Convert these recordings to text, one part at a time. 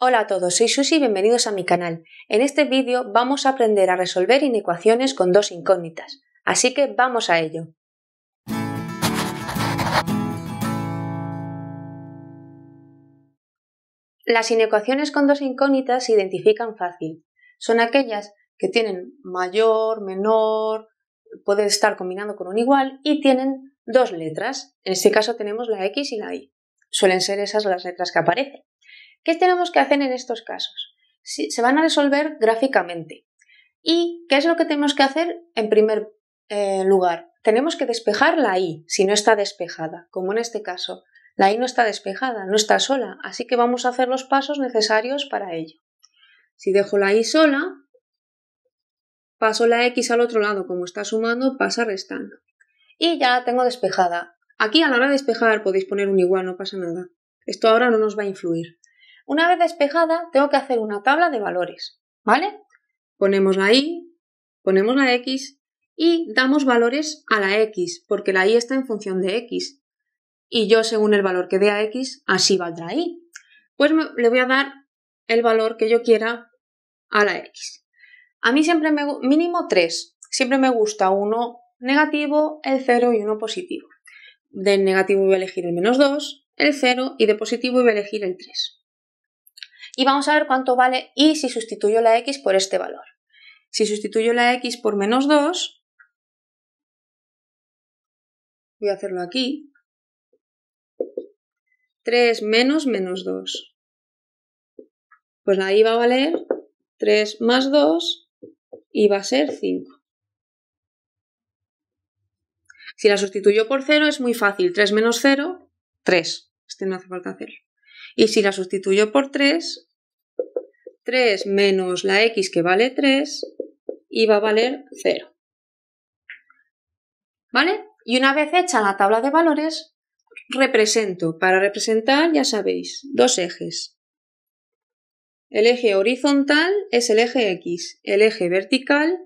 Hola a todos, soy Susi y bienvenidos a mi canal. En este vídeo vamos a aprender a resolver inecuaciones con dos incógnitas, así que vamos a ello. Las inecuaciones con dos incógnitas se identifican fácil. Son aquellas que tienen mayor, menor, pueden estar combinando con un igual y tienen dos letras. En este caso tenemos la X y la Y. Suelen ser esas las letras que aparecen. ¿Qué tenemos que hacer en estos casos? se van a resolver gráficamente. ¿Y qué es lo que tenemos que hacer en primer eh, lugar? Tenemos que despejar la I si no está despejada, como en este caso. La I no está despejada, no está sola, así que vamos a hacer los pasos necesarios para ello. Si dejo la I sola, paso la X al otro lado, como está sumando, pasa restando. Y ya la tengo despejada. Aquí a la hora de despejar podéis poner un igual, no pasa nada. Esto ahora no nos va a influir. Una vez despejada, tengo que hacer una tabla de valores, ¿vale? Ponemos la y, ponemos la x y damos valores a la x, porque la y está en función de x. Y yo, según el valor que dé a x, así valdrá y. Pues le voy a dar el valor que yo quiera a la x. A mí siempre me mínimo 3. Siempre me gusta uno negativo, el 0 y uno positivo. De negativo voy a elegir el menos 2, el 0 y de positivo voy a elegir el 3 y vamos a ver cuánto vale y si sustituyo la x por este valor. Si sustituyo la x por menos 2, voy a hacerlo aquí, 3 menos menos 2. Pues ahí va a valer 3 más 2 y va a ser 5. Si la sustituyo por 0 es muy fácil. 3 menos 0, 3. Este no hace falta hacerlo. Y si la sustituyo por 3, 3 menos la x que vale 3 y va a valer 0. ¿Vale? Y una vez hecha la tabla de valores, represento. Para representar, ya sabéis, dos ejes. El eje horizontal es el eje X, el eje vertical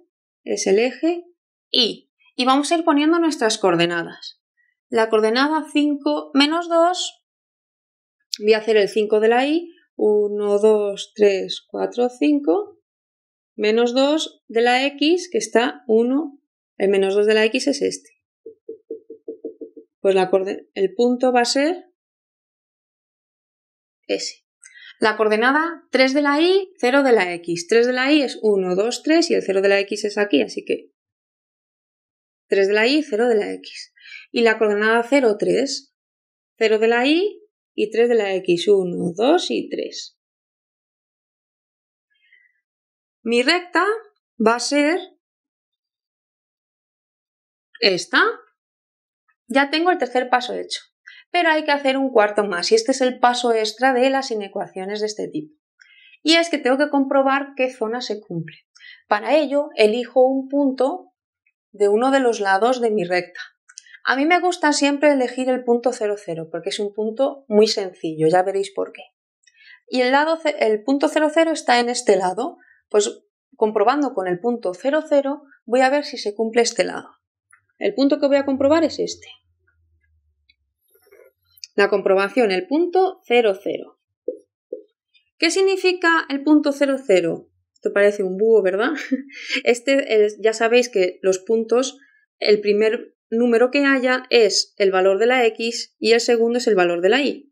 es el eje Y. Y vamos a ir poniendo nuestras coordenadas. La coordenada 5 menos 2, voy a hacer el 5 de la Y, 1, 2, 3, 4, 5, menos 2 de la x, que está 1, el menos 2 de la x es este. Pues el punto va a ser ese. La coordenada 3 de la y, 0 de la x. 3 de la y es 1, 2, 3 y el 0 de la x es aquí, así que 3 de la y, 0 de la x. Y la coordenada 0, 3. 0 de la y, y 3 de la X1, 2 y 3. Mi recta va a ser esta. Ya tengo el tercer paso hecho, pero hay que hacer un cuarto más y este es el paso extra de las inecuaciones de este tipo. Y es que tengo que comprobar qué zona se cumple. Para ello, elijo un punto de uno de los lados de mi recta. A mí me gusta siempre elegir el punto 00 porque es un punto muy sencillo, ya veréis por qué. Y el, lado, el punto 00 está en este lado, pues comprobando con el punto 00 voy a ver si se cumple este lado. El punto que voy a comprobar es este. La comprobación, el punto 00. ¿Qué significa el punto 00? Esto parece un búho, ¿verdad? Este, ya sabéis que los puntos, el primer número que haya es el valor de la x y el segundo es el valor de la y.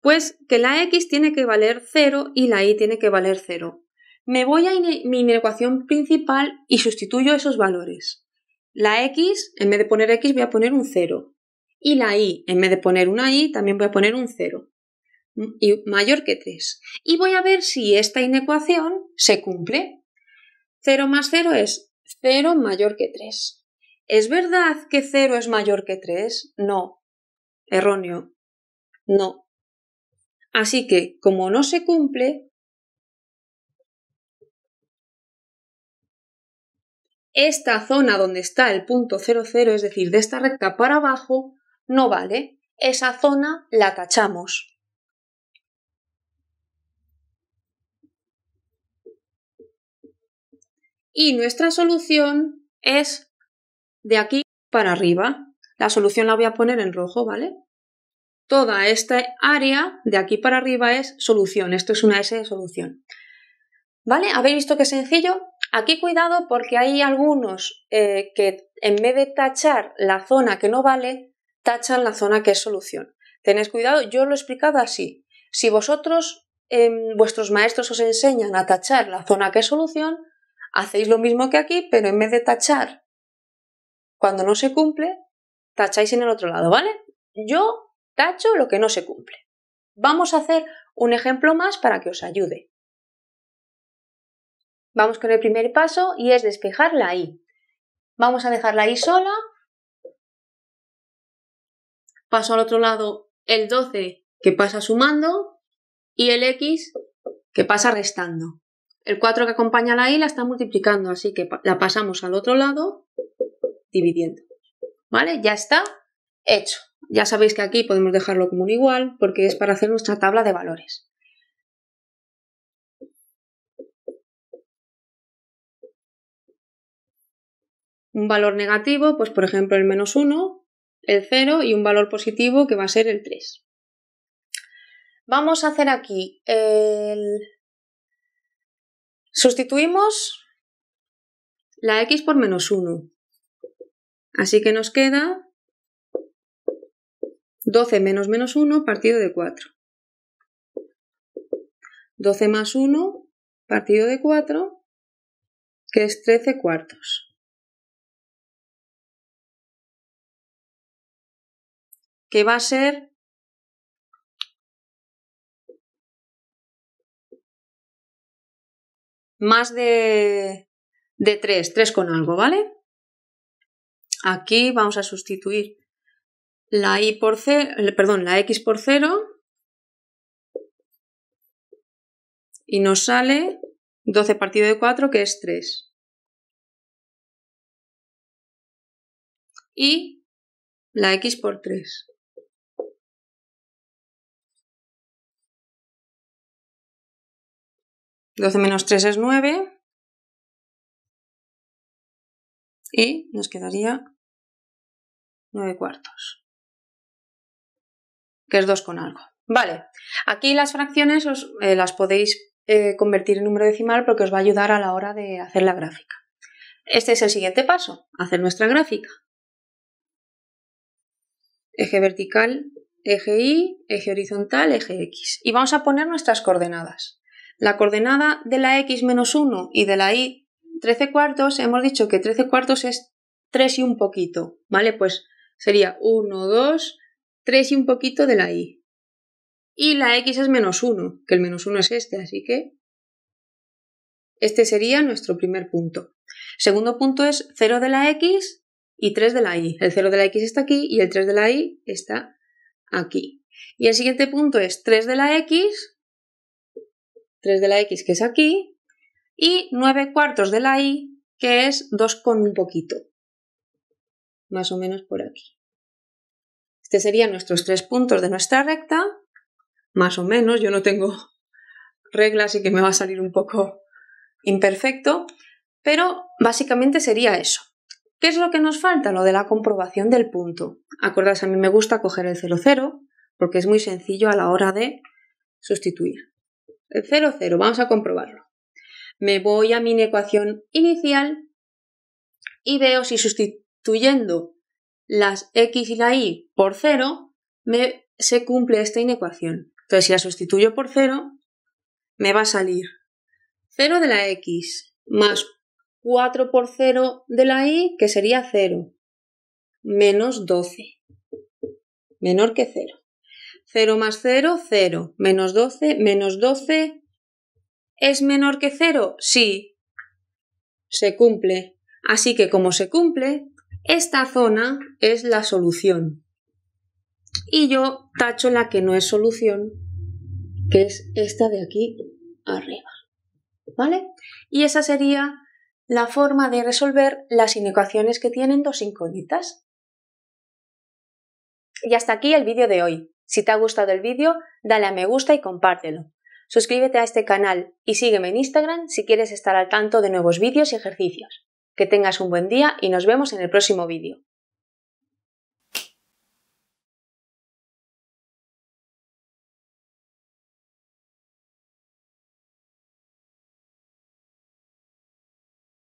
Pues que la x tiene que valer 0 y la y tiene que valer 0. Me voy a mi ecuación principal y sustituyo esos valores. La x, en vez de poner x, voy a poner un 0. Y la y, en vez de poner una y, también voy a poner un 0. Y mayor que 3. Y voy a ver si esta inecuación se cumple. 0 más 0 es 0 mayor que 3. ¿Es verdad que cero es mayor que tres? No. Erróneo. No. Así que, como no se cumple, esta zona donde está el punto 00, es decir, de esta recta para abajo, no vale. Esa zona la tachamos. Y nuestra solución es de aquí para arriba. La solución la voy a poner en rojo, ¿vale? Toda esta área de aquí para arriba es solución. Esto es una S de solución. ¿Vale? ¿Habéis visto qué sencillo? Aquí cuidado porque hay algunos eh, que en vez de tachar la zona que no vale, tachan la zona que es solución. Tenéis cuidado, yo lo he explicado así. Si vosotros, em, vuestros maestros os enseñan a tachar la zona que es solución, hacéis lo mismo que aquí, pero en vez de tachar cuando no se cumple, tacháis en el otro lado, ¿vale? Yo tacho lo que no se cumple. Vamos a hacer un ejemplo más para que os ayude. Vamos con el primer paso y es despejar la I. Vamos a dejarla ahí sola. Paso al otro lado el 12 que pasa sumando y el X que pasa restando. El 4 que acompaña la I la está multiplicando, así que la pasamos al otro lado dividiendo. ¿Vale? Ya está hecho. Ya sabéis que aquí podemos dejarlo como un igual porque es para hacer nuestra tabla de valores. Un valor negativo, pues por ejemplo el menos 1, el 0 y un valor positivo que va a ser el 3. Vamos a hacer aquí el... Sustituimos la x por menos 1. Así que nos queda 12 menos menos 1 partido de 4. 12 más 1 partido de 4, que es 13 cuartos. que va a ser más de, de 3, 3 con algo, ¿vale? Aquí vamos a sustituir la y por cero, perdón, la x por 0 y nos sale 12 partido de 4 que es 3. Y la x por 3. ¿12 menos 3 es 9? y nos quedaría 9 cuartos, que es 2 con algo. Vale, aquí las fracciones os, eh, las podéis eh, convertir en número decimal porque os va a ayudar a la hora de hacer la gráfica. Este es el siguiente paso, hacer nuestra gráfica. Eje vertical, eje Y, eje horizontal, eje X. Y vamos a poner nuestras coordenadas. La coordenada de la X menos 1 y de la Y 13 cuartos, hemos dicho que 13 cuartos es 3 y un poquito, ¿vale? Pues sería 1, 2, 3 y un poquito de la i. Y la x es menos 1, que el menos 1 es este, así que este sería nuestro primer punto. Segundo punto es 0 de la x y 3 de la y. El 0 de la x está aquí y el 3 de la y está aquí. Y el siguiente punto es 3 de la x, 3 de la x que es aquí, y 9 cuartos de la I, que es 2 con un poquito. Más o menos por aquí. Este serían nuestros tres puntos de nuestra recta, más o menos, yo no tengo reglas y que me va a salir un poco imperfecto, pero básicamente sería eso. ¿Qué es lo que nos falta? Lo de la comprobación del punto. Acordaos, a mí me gusta coger el 00 porque es muy sencillo a la hora de sustituir. El 00, vamos a comprobarlo me voy a mi ecuación inicial y veo si sustituyendo las x y la y por 0, se cumple esta inecuación. Entonces, si la sustituyo por 0, me va a salir 0 de la x más 4 por 0 de la y, que sería 0, menos 12, menor que 0. 0 más 0, 0, menos 12, menos 12, ¿Es menor que cero? Sí. Se cumple. Así que como se cumple, esta zona es la solución. Y yo tacho la que no es solución, que es esta de aquí arriba. ¿Vale? Y esa sería la forma de resolver las inecuaciones que tienen dos incógnitas. Y hasta aquí el vídeo de hoy. Si te ha gustado el vídeo, dale a me gusta y compártelo. Suscríbete a este canal y sígueme en Instagram si quieres estar al tanto de nuevos vídeos y ejercicios. Que tengas un buen día y nos vemos en el próximo vídeo.